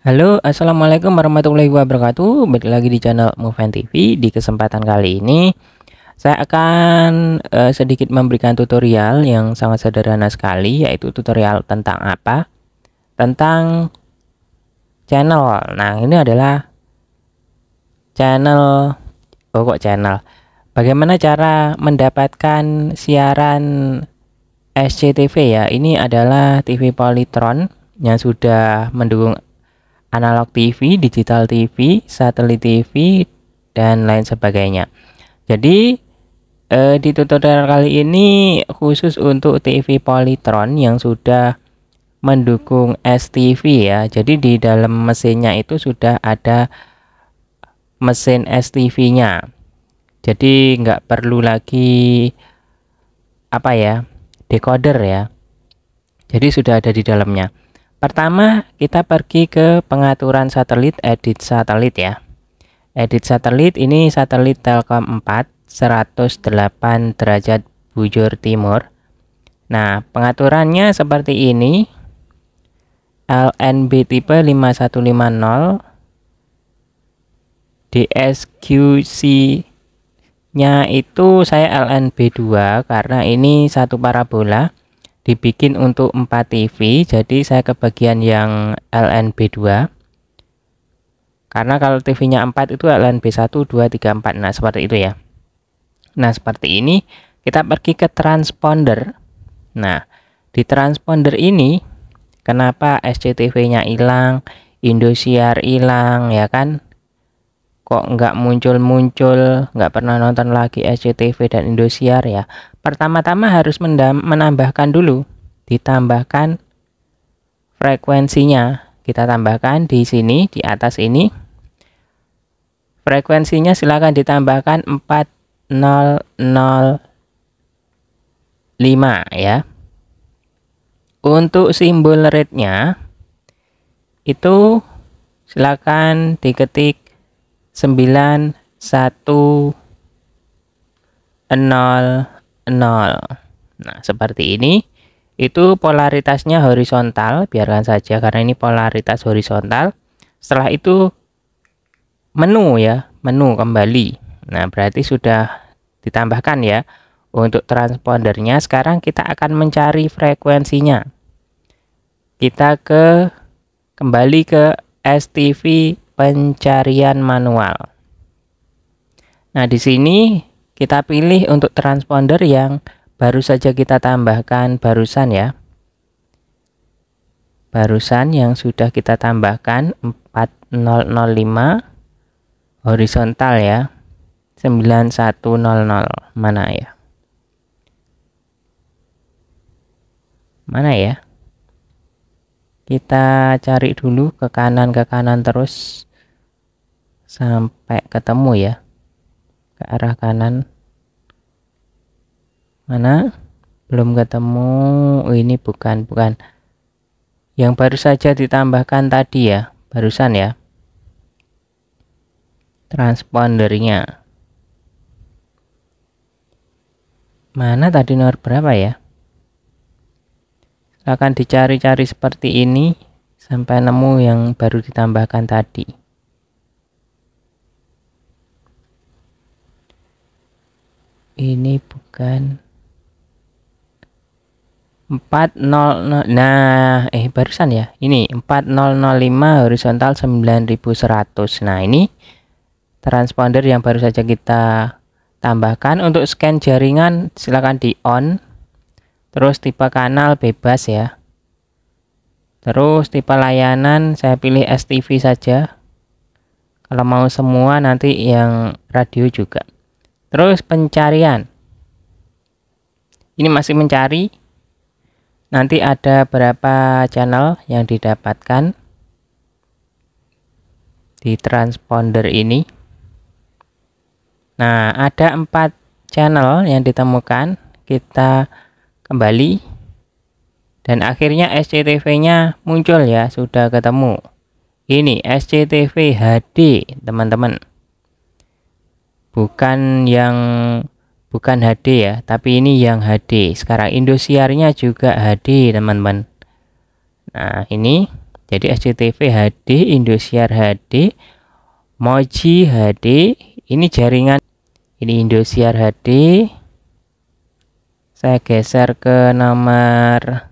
Halo assalamualaikum warahmatullahi wabarakatuh Balik lagi di channel Moven TV Di kesempatan kali ini Saya akan uh, sedikit memberikan tutorial yang sangat sederhana sekali Yaitu tutorial tentang apa? Tentang channel Nah ini adalah channel Oh channel Bagaimana cara mendapatkan siaran SCTV ya Ini adalah TV Polytron yang sudah mendukung analog TV, digital TV, satelit TV, dan lain sebagainya. Jadi eh, di tutorial kali ini khusus untuk TV Polytron yang sudah mendukung STV ya. Jadi di dalam mesinnya itu sudah ada mesin STV-nya. Jadi nggak perlu lagi apa ya decoder ya. Jadi sudah ada di dalamnya. Pertama, kita pergi ke pengaturan satelit, edit satelit ya. Edit satelit ini satelit Telkom 4 108 derajat bujur timur. Nah, pengaturannya seperti ini. LNB tipe 5150 DSQC nya itu saya LNB2 karena ini satu parabola dibikin untuk 4 TV jadi saya kebagian yang LNB2 karena kalau TV nya 4 itu LNB1 2 3 4 nah seperti itu ya nah seperti ini kita pergi ke transponder nah di transponder ini kenapa SCTV nya hilang Indosiar hilang ya kan kok nggak muncul-muncul, nggak pernah nonton lagi SCTV dan Indosiar ya. Pertama-tama harus menambahkan dulu, ditambahkan frekuensinya. Kita tambahkan di sini, di atas ini. Frekuensinya silakan ditambahkan 4005 ya. Untuk simbol rate-nya itu silakan diketik 9 1 0 nol nah seperti ini itu polaritasnya horizontal biarkan saja karena ini polaritas horizontal setelah itu menu ya menu kembali nah berarti sudah ditambahkan ya untuk transpondernya sekarang kita akan mencari frekuensinya kita ke kembali ke STV pencarian manual. Nah, di sini kita pilih untuk transponder yang baru saja kita tambahkan barusan ya. Barusan yang sudah kita tambahkan 4005 horizontal ya 9100 mana ya mana ya kita cari dulu ke kanan ke kanan terus sampai ketemu ya ke arah kanan mana belum ketemu oh, ini bukan bukan yang baru saja ditambahkan tadi ya barusan ya transpondernya mana tadi nomor berapa ya akan dicari-cari seperti ini sampai nemu yang baru ditambahkan tadi ini bukan 400 nah eh barusan ya ini 4005 horizontal 9100 nah ini transponder yang baru saja kita tambahkan untuk scan jaringan silakan di on terus tipe kanal bebas ya terus tipe layanan saya pilih STV saja kalau mau semua nanti yang radio juga Terus pencarian. Ini masih mencari. Nanti ada berapa channel yang didapatkan di transponder ini. Nah, ada empat channel yang ditemukan. Kita kembali dan akhirnya SCTV-nya muncul ya, sudah ketemu. Ini SCTV HD, teman-teman bukan yang bukan HD ya tapi ini yang HD sekarang Indosiarnya juga HD teman-teman nah ini jadi SCTV HD Indosiar HD Moji HD ini jaringan ini Indosiar HD saya geser ke nomor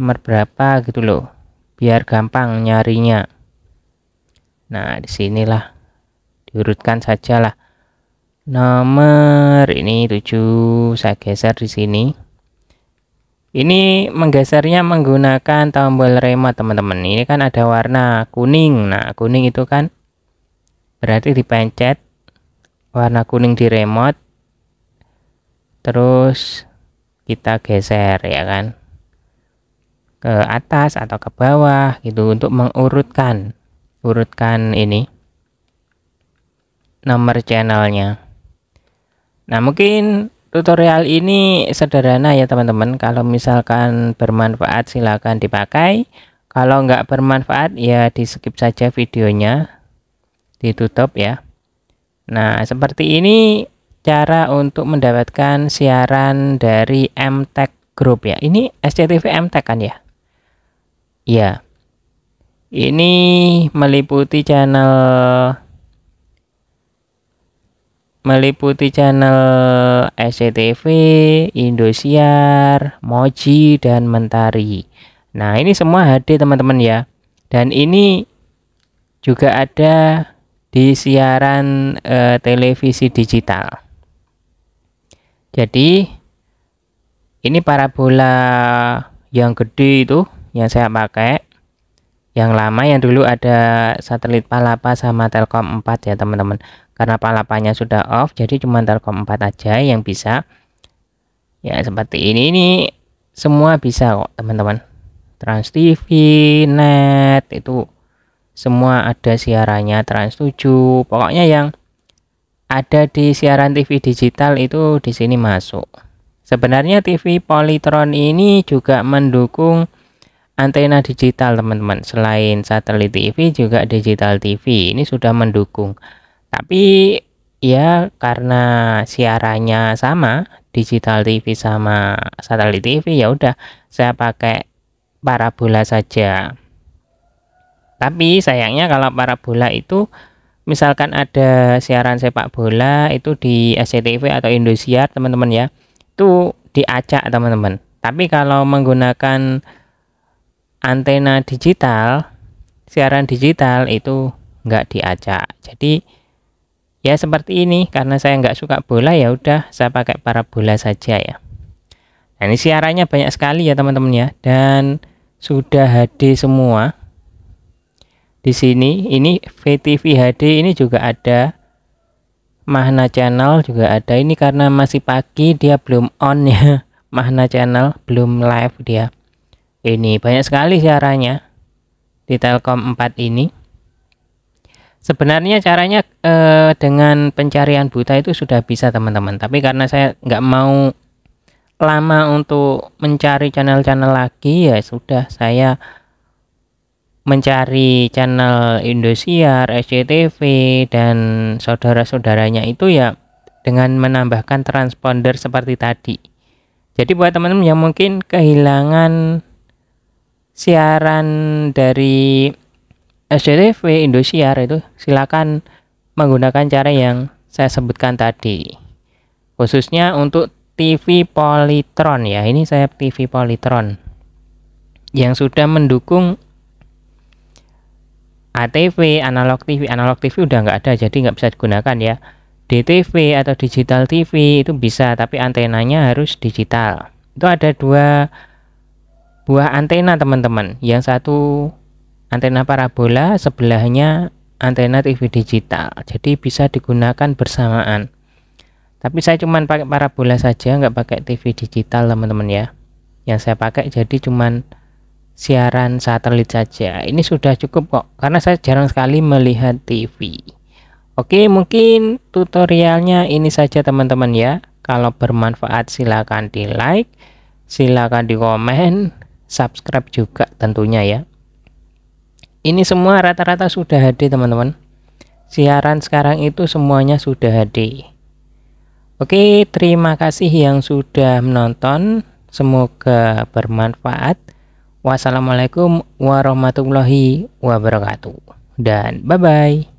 nomor berapa gitu loh biar gampang nyarinya nah disinilah diurutkan lah nomor ini 7 saya geser di sini ini menggesernya menggunakan tombol remote teman-teman ini kan ada warna kuning nah kuning itu kan berarti dipencet warna kuning di remote terus kita geser ya kan ke atas atau ke bawah gitu untuk mengurutkan urutkan ini nomor channelnya nah mungkin tutorial ini sederhana ya teman-teman kalau misalkan bermanfaat silahkan dipakai kalau nggak bermanfaat ya di skip saja videonya ditutup ya nah seperti ini cara untuk mendapatkan siaran dari MTech Group ya. Ini SCTV MTech kan ya? Ya, Ini meliputi channel meliputi channel SCTV, Indosiar, Moji, dan Mentari. Nah, ini semua HD teman-teman ya. Dan ini juga ada di siaran eh, televisi digital. Jadi, ini parabola yang gede itu yang saya pakai. Yang lama yang dulu ada satelit Palapa sama Telkom 4 ya teman-teman karena palapanya sudah off jadi cuma telkom 4 aja yang bisa ya seperti ini ini semua bisa kok teman-teman Trans TV, net itu semua ada siarannya Trans 7 pokoknya yang ada di siaran TV digital itu di sini masuk sebenarnya TV Polytron ini juga mendukung antena digital teman-teman selain satelit TV juga digital TV ini sudah mendukung tapi ya karena siarannya sama, digital TV sama satelit TV ya udah saya pakai parabola saja. Tapi sayangnya kalau parabola itu misalkan ada siaran sepak bola itu di SCTV atau Indosiar teman-teman ya. Itu diacak teman-teman. Tapi kalau menggunakan antena digital, siaran digital itu nggak diacak. Jadi ya seperti ini karena saya nggak suka bola ya udah saya pakai parabola saja ya nah ini siarannya banyak sekali ya teman-teman ya dan sudah HD semua di sini ini VTV HD ini juga ada Mahna channel juga ada ini karena masih pagi dia belum on ya Mahna channel belum live dia ini banyak sekali siarannya di Telkom 4 ini Sebenarnya caranya eh, dengan pencarian buta itu sudah bisa teman-teman. Tapi karena saya nggak mau lama untuk mencari channel-channel lagi ya sudah saya mencari channel Indosiar, SCTV dan saudara-saudaranya itu ya dengan menambahkan transponder seperti tadi. Jadi buat teman-teman yang mungkin kehilangan siaran dari SCTV Indosiar itu silakan menggunakan cara yang saya sebutkan tadi khususnya untuk TV Polytron ya ini saya TV Polytron yang sudah mendukung ATV analog TV analog TV udah nggak ada jadi nggak bisa digunakan ya DTV atau digital TV itu bisa tapi antenanya harus digital itu ada dua buah antena teman-teman yang satu antena parabola sebelahnya antena TV digital jadi bisa digunakan bersamaan tapi saya cuman pakai parabola saja nggak pakai TV digital teman-teman ya yang saya pakai jadi cuman siaran satelit saja ini sudah cukup kok karena saya jarang sekali melihat TV Oke mungkin tutorialnya ini saja teman-teman ya kalau bermanfaat silakan di like silakan di komen subscribe juga tentunya ya ini semua rata-rata sudah HD teman-teman siaran sekarang itu semuanya sudah HD Oke terima kasih yang sudah menonton semoga bermanfaat wassalamualaikum warahmatullahi wabarakatuh dan bye-bye